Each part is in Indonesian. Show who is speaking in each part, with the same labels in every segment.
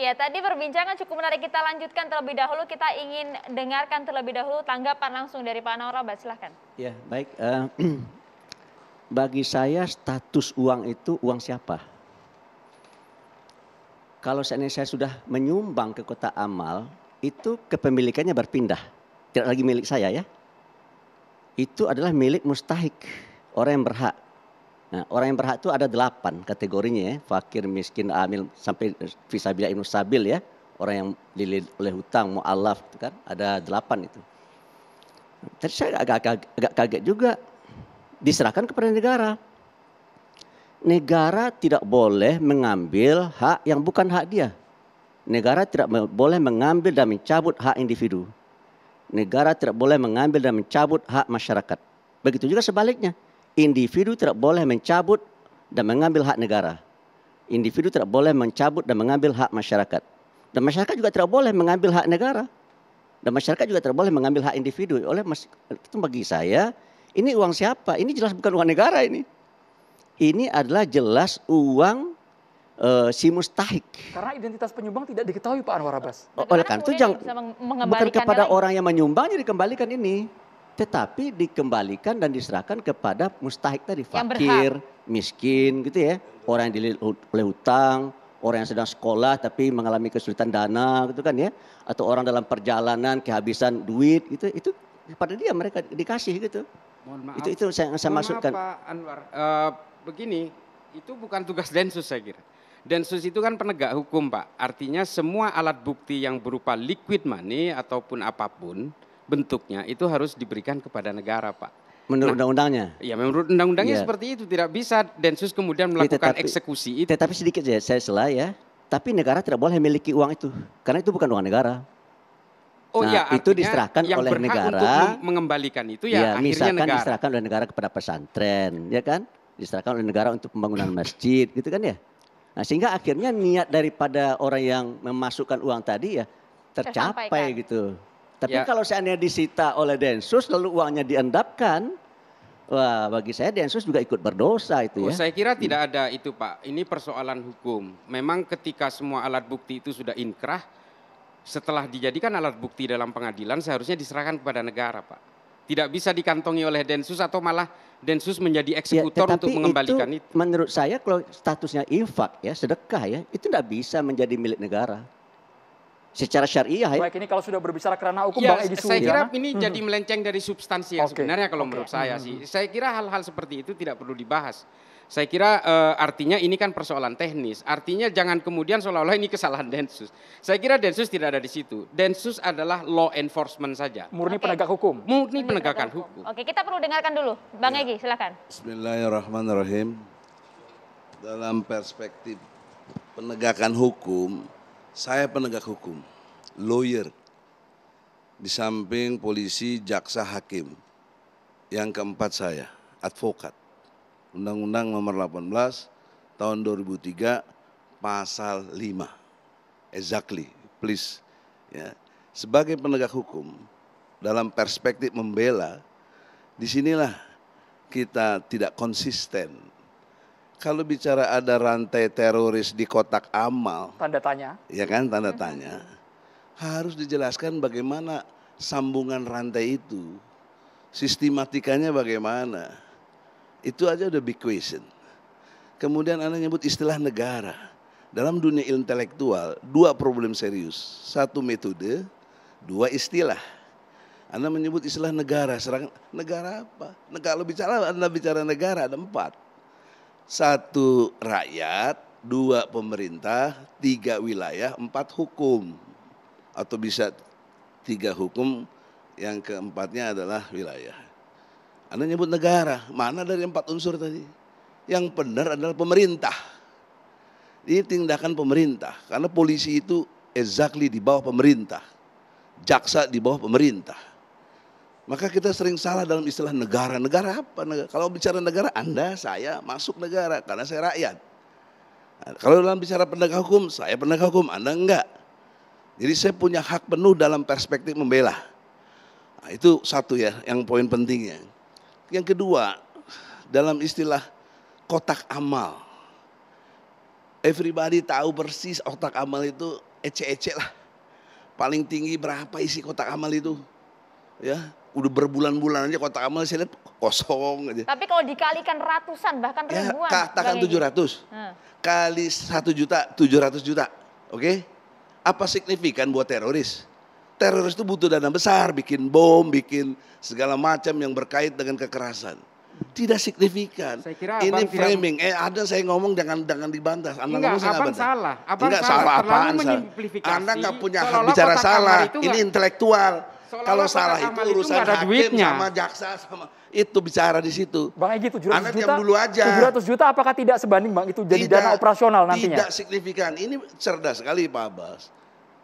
Speaker 1: Ya, tadi perbincangan cukup menarik. Kita lanjutkan terlebih dahulu. Kita ingin dengarkan terlebih dahulu tanggapan langsung dari Pak Norabat. Silahkan. Ya, baik. Eh, bagi saya status uang itu uang siapa? Kalau seandainya saya sudah menyumbang ke kota amal, itu kepemilikannya berpindah. Tidak lagi milik saya ya. Itu adalah milik mustahik, orang yang berhak Nah, orang yang berhak itu ada delapan kategorinya ya. Fakir, miskin, amil, sampai visabila inusabil ya. Orang yang dililit oleh hutang, mu'alaf itu kan. Ada delapan itu. Tadi saya agak, agak, agak kaget juga. Diserahkan kepada negara. Negara tidak boleh mengambil hak yang bukan hak dia. Negara tidak boleh mengambil dan mencabut hak individu. Negara tidak boleh mengambil dan mencabut hak masyarakat. Begitu juga sebaliknya individu tidak boleh mencabut dan mengambil hak negara. Individu tidak boleh mencabut dan mengambil hak masyarakat. Dan masyarakat juga tidak boleh mengambil hak negara. Dan masyarakat juga tidak boleh mengambil hak individu. Oleh mas, itu bagi saya, ini uang siapa? Ini jelas bukan uang negara ini. Ini adalah jelas uang uh, si mustahik.
Speaker 2: Karena identitas penyumbang tidak diketahui Pak Anwar Abbas.
Speaker 1: Oleh karena itu jangan
Speaker 2: bukan kepada
Speaker 1: orang yang menyumbang jadi dikembalikan ini tetapi dikembalikan dan diserahkan kepada mustahik tadi fakir, miskin gitu ya, orang yang dililit oleh hutang, orang yang sedang sekolah tapi mengalami kesulitan dana gitu kan ya, atau orang dalam perjalanan kehabisan duit gitu itu kepada dia mereka dikasih gitu. Mohon maaf. Itu itu saya, saya maksudkan. Pak
Speaker 2: Anwar, uh, begini, itu bukan tugas Densus saya kira. Densus itu kan penegak hukum, Pak. Artinya semua alat bukti yang berupa liquid money ataupun apapun bentuknya itu harus diberikan kepada negara, Pak. Menurut nah, undang-undangnya? Ya menurut undang-undangnya ya. seperti itu. Tidak bisa Densus kemudian iya, melakukan tetapi,
Speaker 1: eksekusi itu. Tetapi sedikit saja saya salah ya. Tapi negara tidak boleh memiliki uang itu. Karena itu bukan uang negara.
Speaker 2: Oh nah, ya, itu diserahkan yang oleh negara. Untuk mengembalikan itu ya, ya akhirnya misalkan negara. diserahkan
Speaker 1: oleh negara kepada pesantren, ya kan? Diserahkan oleh negara untuk pembangunan masjid, gitu kan ya? Nah, sehingga akhirnya niat daripada orang yang memasukkan uang tadi ya tercapai gitu. Tapi ya. kalau seandainya disita oleh Densus lalu uangnya diendapkan, Wah, bagi saya Densus juga ikut berdosa itu oh, ya. Oh, saya
Speaker 2: kira iya. tidak ada itu Pak. Ini persoalan hukum. Memang ketika semua alat bukti itu sudah inkrah, setelah dijadikan alat bukti dalam pengadilan seharusnya diserahkan kepada negara Pak. Tidak bisa dikantongi oleh Densus atau malah Densus menjadi ya, eksekutor ya, untuk mengembalikan itu,
Speaker 1: itu. Menurut saya kalau statusnya infak ya, sedekah ya, itu tidak bisa menjadi milik negara secara syariah ya. Baik,
Speaker 2: ini kalau sudah berbicara kerana hukum ya, Bang Saya kira ya. ini hmm. jadi melenceng dari substansi yang okay. sebenarnya kalau okay. menurut saya hmm. sih. Saya kira hal-hal seperti itu tidak perlu dibahas. Saya kira uh, artinya ini kan persoalan teknis. Artinya jangan kemudian seolah-olah ini kesalahan Densus. Saya kira Densus tidak ada di situ. Densus adalah law enforcement saja. Murni okay.
Speaker 3: penegak hukum. Murni penegakan hukum. hukum.
Speaker 1: Oke, kita perlu dengarkan dulu. Bang ya. Egi, silakan.
Speaker 3: Bismillahirrahmanirrahim. Dalam perspektif penegakan hukum, saya penegak hukum, lawyer, di samping polisi, jaksa, hakim. Yang keempat saya, advokat. Undang-Undang nomor 18 tahun 2003 pasal 5. Exactly, please. Ya. Sebagai penegak hukum, dalam perspektif membela, disinilah kita tidak konsisten kalau bicara ada rantai teroris di kotak amal, tanda tanya. Ya kan tanda tanya. Harus dijelaskan bagaimana sambungan rantai itu. Sistematikanya bagaimana? Itu aja udah big question. Kemudian Anda nyebut istilah negara. Dalam dunia intelektual, dua problem serius. Satu metode, dua istilah. Anda menyebut istilah negara, serang negara apa? Negara bicara Anda bicara negara ada empat. Satu rakyat, dua pemerintah, tiga wilayah, empat hukum. Atau bisa tiga hukum, yang keempatnya adalah wilayah. Anda nyebut negara, mana dari empat unsur tadi? Yang benar adalah pemerintah. Ini tindakan pemerintah, karena polisi itu exactly di bawah pemerintah. Jaksa di bawah pemerintah maka kita sering salah dalam istilah negara. Negara apa? Negara. Kalau bicara negara, Anda, saya masuk negara karena saya rakyat. Kalau dalam bicara penegak hukum, saya penegak hukum, Anda enggak. Jadi saya punya hak penuh dalam perspektif membela. Nah, itu satu ya, yang poin pentingnya. Yang kedua, dalam istilah kotak amal. Everybody tahu persis kotak amal itu ece-ece lah. Paling tinggi berapa isi kotak amal itu? Ya, udah berbulan-bulan aja kotak amal saya lihat kosong aja. Tapi
Speaker 2: kalau dikalikan ratusan bahkan
Speaker 3: ya, ribuan. Katakan tujuh ratus gitu. kali satu juta tujuh ratus juta, oke? Okay? Apa signifikan buat teroris? Teroris itu butuh dana besar, bikin bom, bikin segala macam yang berkait dengan kekerasan. Tidak signifikan. Saya kira ini framing. Tidak... Eh ada saya ngomong jangan jangan dibantah. Anda Enggak, ngomong saya salah. Abang Enggak salah, salah apaan salah. Anda nggak punya hak bicara salah. Ini intelektual kalau salah itu urusan itu hakim duitnya. sama jaksa sama itu bicara di situ. Bang Egy 700 Anak juta. dulu aja. 700 juta apakah tidak sebanding Bang itu jadi tidak, dana operasional nantinya? Tidak signifikan. Ini cerdas sekali Pak Abbas.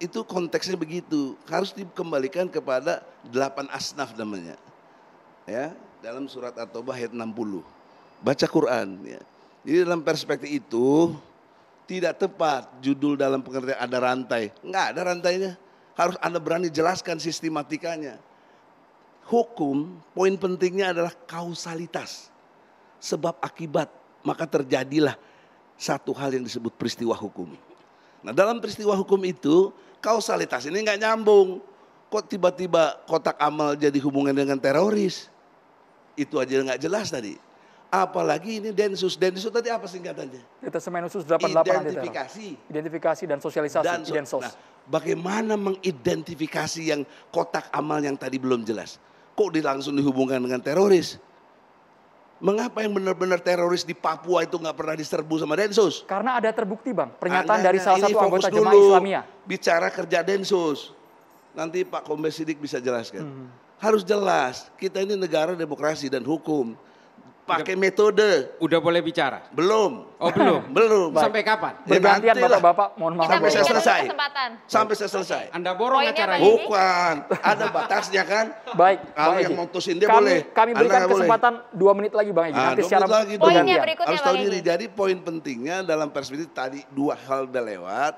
Speaker 3: Itu konteksnya begitu. Harus dikembalikan kepada 8 asnaf namanya. Ya, dalam surat At-Taubah ayat 60. Baca Quran ya. Jadi dalam perspektif itu tidak tepat judul dalam pengertian ada rantai. Enggak ada rantainya harus Anda berani jelaskan sistematikanya. Hukum, poin pentingnya adalah kausalitas. Sebab akibat, maka terjadilah satu hal yang disebut peristiwa hukum. Nah dalam peristiwa hukum itu, kausalitas ini nggak nyambung. Kok tiba-tiba kotak amal jadi hubungan dengan teroris? Itu aja nggak jelas tadi. Apalagi ini Densus. Densus tadi apa singkatannya? Detesemen khusus 88 Identifikasi. Nanti, Identifikasi dan sosialisasi dan so Densus. Nah, bagaimana mengidentifikasi yang kotak amal yang tadi belum jelas? Kok dilangsung dihubungkan dengan teroris? Mengapa yang benar-benar teroris di Papua itu nggak pernah diserbu sama Densus? Karena ada terbukti bang, pernyataan Ananya, dari salah satu anggota dulu, Islamia. Bicara kerja Densus, nanti Pak Kombes Sidik bisa jelaskan. Hmm. Harus jelas, kita ini negara demokrasi dan hukum pakai metode. Udah boleh bicara? Belum. Oh belum? belum. Baik. Sampai kapan? Ya, bergantian Bapak-Bapak,
Speaker 2: mohon maaf. Sampai saya selesai. Sampai saya selesai. Anda borong Poinnya ini? Bukan. Ada batasnya kan? Baik.
Speaker 3: Kalau yang mutusin dia boleh. Kami berikan kesempatan
Speaker 2: dua menit lagi Bang Egy. Ah, Nanti ah, secara lagi poinnya berikutnya Harus tahu diri. Jadi
Speaker 3: poin pentingnya dalam perspektif tadi dua hal udah lewat.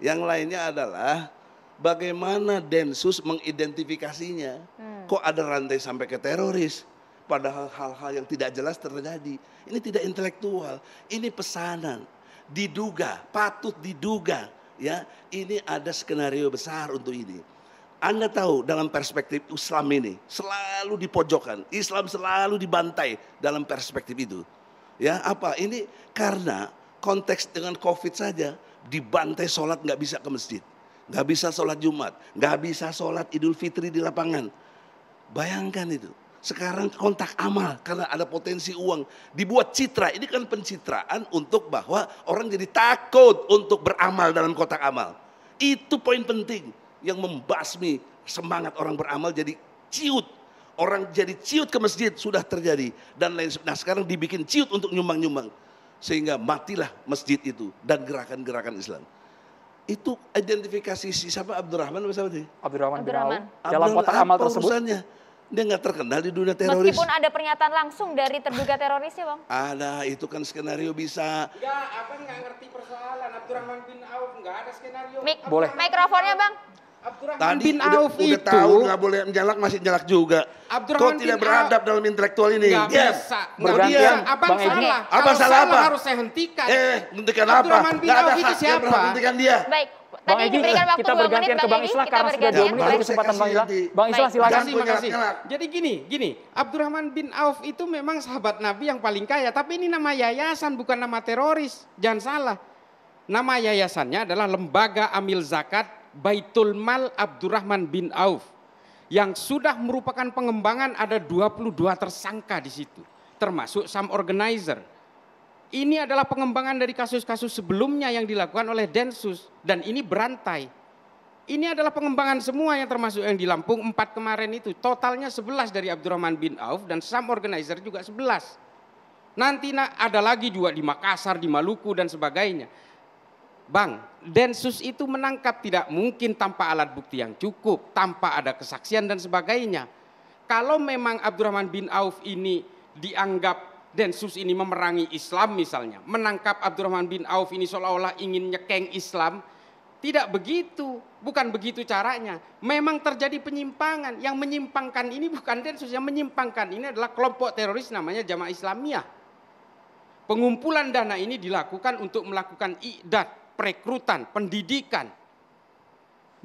Speaker 3: Yang lainnya adalah bagaimana Densus mengidentifikasinya. Hmm. Kok ada rantai sampai ke teroris? padahal hal-hal yang tidak jelas terjadi. Ini tidak intelektual, ini pesanan. Diduga, patut diduga, ya. Ini ada skenario besar untuk ini. Anda tahu dalam perspektif Islam ini selalu dipojokkan, Islam selalu dibantai dalam perspektif itu. Ya apa? Ini karena konteks dengan COVID saja dibantai sholat nggak bisa ke masjid, nggak bisa sholat Jumat, nggak bisa sholat Idul Fitri di lapangan. Bayangkan itu. Sekarang kontak amal karena ada potensi uang. Dibuat citra, ini kan pencitraan untuk bahwa orang jadi takut untuk beramal dalam kotak amal. Itu poin penting yang membasmi semangat orang beramal jadi ciut. Orang jadi ciut ke masjid sudah terjadi. Dan lain Nah sekarang dibikin ciut untuk nyumbang-nyumbang. Sehingga matilah masjid itu dan gerakan-gerakan Islam itu identifikasi si siapa Abdurrahman apa siapa sih? Abdurrahman, Abdurrahman. Abdurrahman. Dalam kotak amal tersebut. Dia nggak terkenal di dunia teroris. Meskipun
Speaker 2: ada pernyataan langsung dari terduga teroris ya bang?
Speaker 3: Ada, itu kan skenario bisa.
Speaker 2: Ya, apa nggak ngerti persoalan. Abdurrahman bin Auf nggak ada skenario. Mik boleh. Mikrofonnya bang. Abdurrahman Tadi bin udah, Auf udah itu. tahu nggak
Speaker 3: boleh menjalak masih menjalak juga. Abdurrahman Kau tidak beradab dalam intelektual ini. Nggak yes. bisa. Nggak bisa. apa salah. Apa salah apa? Harus saya
Speaker 2: hentikan. Eh, hentikan apa? Abdurrahman bin Auf itu siapa? hentikan dia. Baik. Bang kita bergantian ke Bang Islah karena sudah dua menit kesempatan Bang Islah. Bang Islah silakan. Terima kasih. Jadi gini, gini, Abdurrahman bin Auf itu memang sahabat Nabi yang paling kaya, tapi ini nama yayasan bukan nama teroris. Jangan salah. Nama yayasannya adalah Lembaga Amil Zakat Baitul Mal Abdurrahman bin Auf yang sudah merupakan pengembangan ada 22 tersangka di situ, termasuk some organizer. Ini adalah pengembangan dari kasus-kasus sebelumnya yang dilakukan oleh Densus dan ini berantai. Ini adalah pengembangan semua yang termasuk yang di Lampung empat kemarin itu. Totalnya 11 dari Abdurrahman bin Auf dan Sam Organizer juga 11. Nanti ada lagi juga di Makassar, di Maluku dan sebagainya. Bang, Densus itu menangkap tidak mungkin tanpa alat bukti yang cukup, tanpa ada kesaksian dan sebagainya. Kalau memang Abdurrahman bin Auf ini dianggap Densus ini memerangi Islam misalnya, menangkap Abdurrahman bin Auf ini seolah-olah ingin nyekeng Islam, tidak begitu, bukan begitu caranya. Memang terjadi penyimpangan. Yang menyimpangkan ini bukan Densus, yang menyimpangkan ini adalah kelompok teroris namanya Jamaah Islamiyah. Pengumpulan dana ini dilakukan untuk melakukan idat, perekrutan, pendidikan.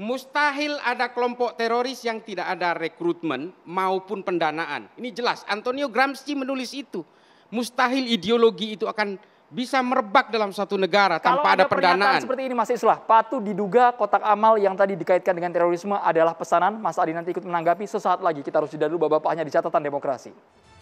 Speaker 2: Mustahil ada kelompok teroris yang tidak ada rekrutmen maupun pendanaan. Ini jelas, Antonio Gramsci menulis itu mustahil ideologi itu akan bisa merebak dalam satu negara Kalau tanpa ada, ada pernyataan seperti ini Mas Islah, patut diduga kotak amal yang tadi dikaitkan dengan terorisme adalah pesanan. Mas Adi nanti ikut menanggapi sesaat lagi. Kita harus jeda dulu bapak hanya di catatan demokrasi.